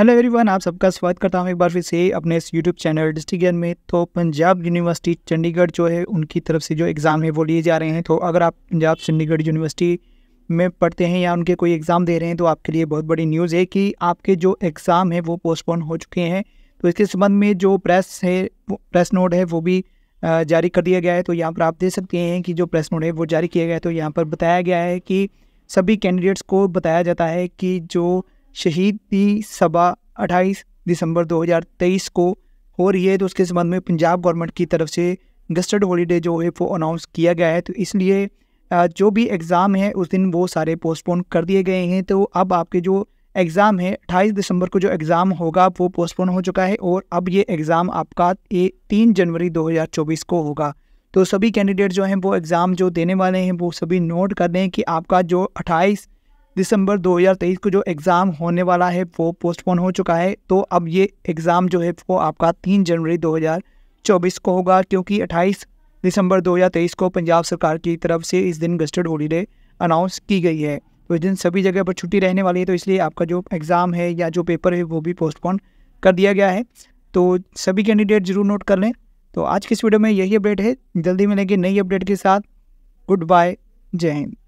hello everyone आप सबका स्वागत करता हूं एक बार फिर से अपने इस यूट्यूब चैनल डिस्ट्रिक्ट में तो पंजाब यूनिवर्सिटी चंडीगढ़ जो है उनकी तरफ से जो एग्ज़ाम है वो लिए जा रहे हैं तो अगर आप पंजाब चंडीगढ़ यूनिवर्सिटी में पढ़ते हैं या उनके कोई एग्ज़ाम दे रहे हैं तो आपके लिए बहुत बड़ी न्यूज़ है कि आपके जो एग्ज़ाम है वो पोस्टपोन हो चुके हैं तो इसके संबंध में जो प्रेस है प्रेस नोट है वो भी जारी कर दिया गया है तो यहाँ पर आप देख सकते हैं कि जो प्रेस नोट है वो जारी किया गया है तो यहाँ पर बताया गया है कि सभी कैंडिडेट्स को बताया जाता है कि जो शहीद की सभा 28 दिसंबर 2023 को हो रही है तो उसके संबंध में पंजाब गवर्नमेंट की तरफ से गस्टर्ड हॉलीडे जो है वो अनाउंस किया गया है तो इसलिए जो भी एग्ज़ाम है उस दिन वो सारे पोस्टपोन कर दिए गए हैं तो अब आपके जो एग्ज़ाम है 28 दिसंबर को जो एग्ज़ाम होगा वो पोस्टपोन हो चुका है और अब ये एग्ज़ाम आपका ये तीन जनवरी 2024 को होगा तो सभी कैंडिडेट जो हैं वो एग्ज़ाम जो देने वाले हैं वो सभी नोट कर दें कि आपका जो अट्ठाईस दिसंबर 2023 को जो एग्ज़ाम होने वाला है वो पोस्टपोन हो चुका है तो अब ये एग्ज़ाम जो है वो आपका तीन जनवरी 2024 को होगा क्योंकि 28 दिसंबर 2023 को पंजाब सरकार की तरफ से इस दिन गस्टर्ड हॉलीडे अनाउंस की गई है तो इस दिन सभी जगह पर छुट्टी रहने वाली है तो इसलिए आपका जो एग्ज़ाम है या जो पेपर है वो भी पोस्टपोन कर दिया गया है तो सभी कैंडिडेट ज़रूर नोट कर लें तो आज की इस वीडियो में यही अपडेट है जल्दी मिलेंगे नई अपडेट के साथ गुड बाय जय हिंद